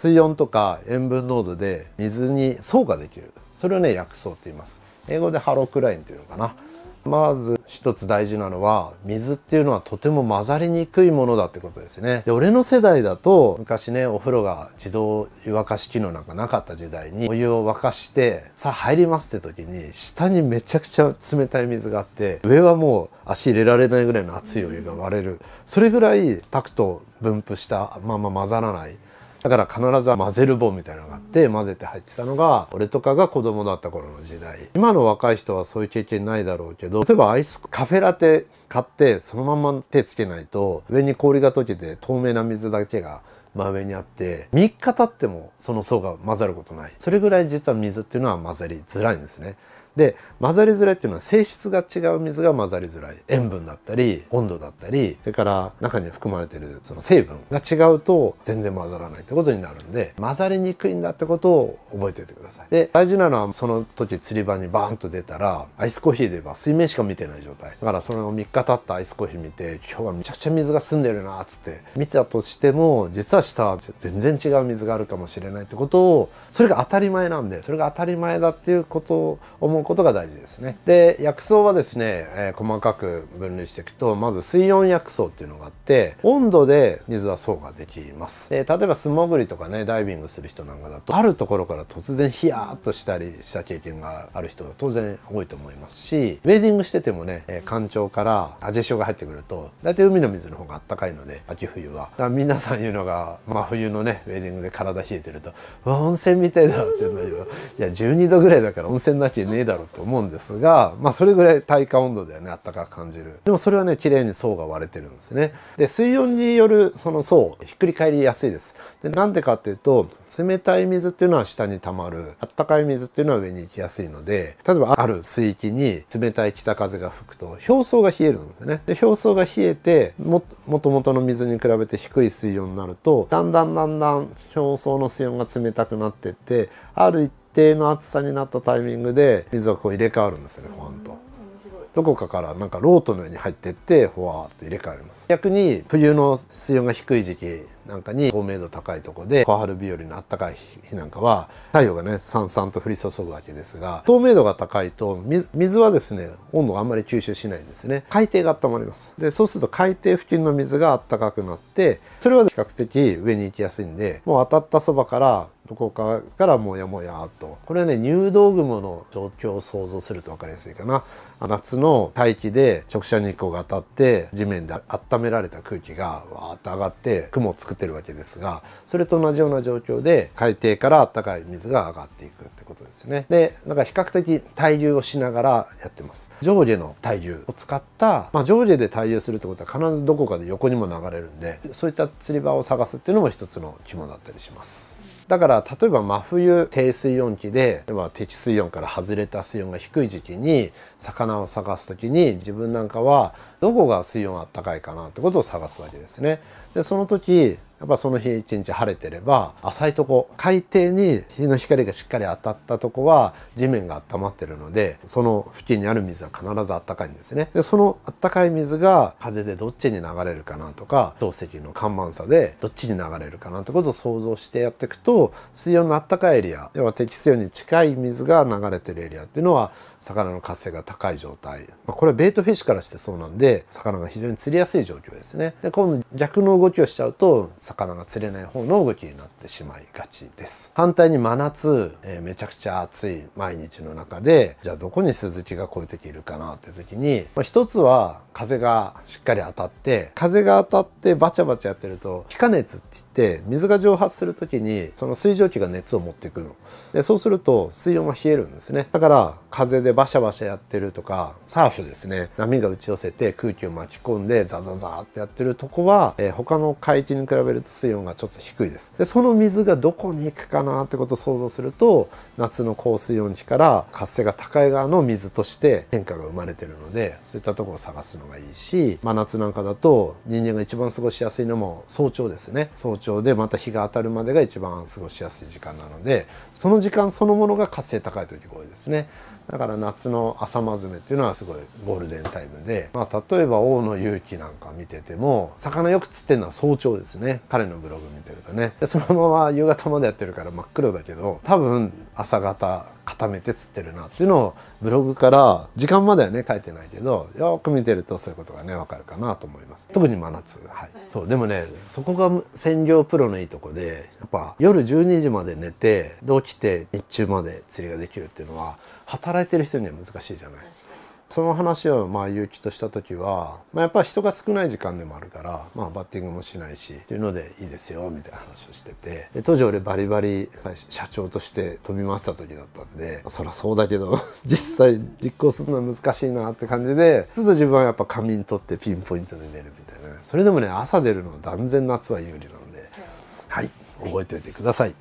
水温とか塩分濃度で水に層ができるそれをね薬草って言います英語でハロクラインというのかなまず一つ大事なのは水っていうのはとても混ざりにくいものだってことですねで俺の世代だと昔ねお風呂が自動湯沸かし機能なんかなかった時代にお湯を沸かしてさあ入りますって時に下にめちゃくちゃ冷たい水があって上はもう足入れられないぐらいの熱いお湯が割れるそれぐらいタクト分布したまま混ざらないだから必ず混ぜる棒みたいなのがあって混ぜて入ってたのが俺とかが子供だった頃の時代今の若い人はそういう経験ないだろうけど例えばアイスカフェラテ買ってそのまま手つけないと上に氷が溶けて透明な水だけが真上にあって3日経ってもその層が混ざることないそれぐらい実は水っていうのは混ざりづらいんですねで混ざりづらいっていうのは性質が違う水が混ざりづらい塩分だったり温度だったりそれから中に含まれてるその成分が違うと全然混ざらないってことになるんで混ざりにくいんだってことを覚えておいてくださいで大事なのはその時釣り場にバーンと出たらアイスコーヒーで言えば水面しか見てない状態だからその3日経ったアイスコーヒー見て今日はめちゃくちゃ水が澄んでるなっつって見たとしても実は下は全然違う水があるかもしれないってことをそれが当たり前なんでそれが当たり前だっていうことを思うむことが大事ですねで薬草はですね、えー、細かく分類していくとまず水温薬草っていうのがあって温度で水は層ができますで例えば素潜りとかねダイビングする人なんかだとあるところから突然ヒヤーっとしたりした経験がある人当然多いと思いますしウェディングしててもね、えー、干潮から味潮が入ってくると大体海の水の方が暖かいので秋冬は皆さん言うのが真、まあ、冬のねウェディングで体冷えてると「うわ温泉みたいだ」って言うんだけど「いや12度ぐらいだから温泉なきゃねえだだろうと思うんですが、まあ、それぐらい体感温度だよねあったかく感じるでもそれはね綺麗に層が割れてるんですねで水温によるその層ひっくり返りやすいですでなんでかっていうと冷たい水っていうのは下に溜まるあったかい水っていうのは上に行きやすいので例えばある水域に冷たい北風が吹くと表層が冷えるんですねで表層が冷えてもともとの水に比べて低い水温になるとだんだんだんだん表層の水温が冷たくなってってある一定の厚さになったタイミングで水がこう入れ替わるんですよね保んと。どこかからなんかロートのように入ってってほわーっと入れ替わります逆に冬の水温が低い時期なんかに透明度高いとこで小春日和のあったかい日なんかは太陽がねさんさんと降り注ぐわけですが透明度が高いと水はですね温度があんまり吸収しないんですね海底が温まりますでそうすると海底付近の水があったかくなってそれは比較的上に行きやすいんでもう当たったそばからどこかからモヤモヤと。これはね、入道雲の状況を想像すると分かりやすいかな。夏の大気で直射日光が当たって地面で温められた空気がわーっと上がって雲を作ってるわけですが、それと同じような状況で海底から温かい水が上がっていくってことですね。で、なんか比較的対流をしながらやってます。上下の対流を使った、まあ、上下で対流するってことは必ずどこかで横にも流れるんで、そういった釣り場を探すっていうのも一つの肝だったりします。だから例えば真冬低水温期で例え適水温から外れた水温が低い時期に魚を探す時に自分なんかはどこが水温がかいかなってことを探すわけですね。でその時やっぱその日一日晴れてれば浅いとこ海底に日の光がしっかり当たったとこは地面が温まってるのでその付近にある水は必ずあったかいんですねでそのあったかい水が風でどっちに流れるかなとか漱石の緩慢さでどっちに流れるかなってことを想像してやっていくと水温のあったかいエリア要は適水温に近い水が流れてるエリアっていうのは魚の活性が高い状態、まあ、これはベートフィッシュからしてそうなんで魚が非常に釣りやすい状況ですねで今度逆の動きをしちゃうと魚が釣れない方の動きになってしまいがちです反対に真夏、えー、めちゃくちゃ暑い毎日の中でじゃあどこにスズキがこういう時いるかなっていう時に、まあ、一つは風がしっかり当たって風が当たってバチャバチャやってると気化熱って言って水が蒸発する時にその水蒸気が熱を持ってくるのでそうすると水温が冷えるんですねだから風ででバシャバシャやってるとかサーフですね波が打ち寄せて空気を巻き込んでザザザってやってるとこは、えー、他の海域に比べると水温がちょっと低いですでその水がどこに行くかなってことを想像すると夏の高水温期から活性が高い側の水として変化が生まれてるのでそういったところを探すのがいいし真夏なんかだと人間が一番過ごしやすいのも早朝ですね早朝でまた日が当たるまでが一番過ごしやすい時間なのでその時間そのものが活性高い時が多いですねだから夏の朝間詰めっていうのはすごいゴールデンタイムで、まあ、例えば王の勇気なんか見てても魚よく釣ってるのは早朝ですね彼のブログ見てるとねでそのまま夕方までやってるから真っ黒だけど多分朝方固めて釣ってるなっていうのをブログから時間まではね書いてないけどよく見てるとそういうことがねわかるかなと思います特に真夏はい、そうでもねそこが専業プロのいいとこでやっぱ夜12時まで寝てで起きて日中まで釣りができるっていうのは働いてる人には難しいじゃないその話をまあ勇気とした時は、まあ、やっぱ人が少ない時間でもあるから、まあ、バッティングもしないしっていうのでいいですよみたいな話をしててで当時俺バリバリ社長として飛び回ってた時だったんでそりゃそうだけど 実際実行するのは難しいなって感じでちょっと自分はやっぱ仮眠取ってピンポイントで寝るみたいなそれでもね朝出るのは断然夏は有利なんではい覚えておいてください。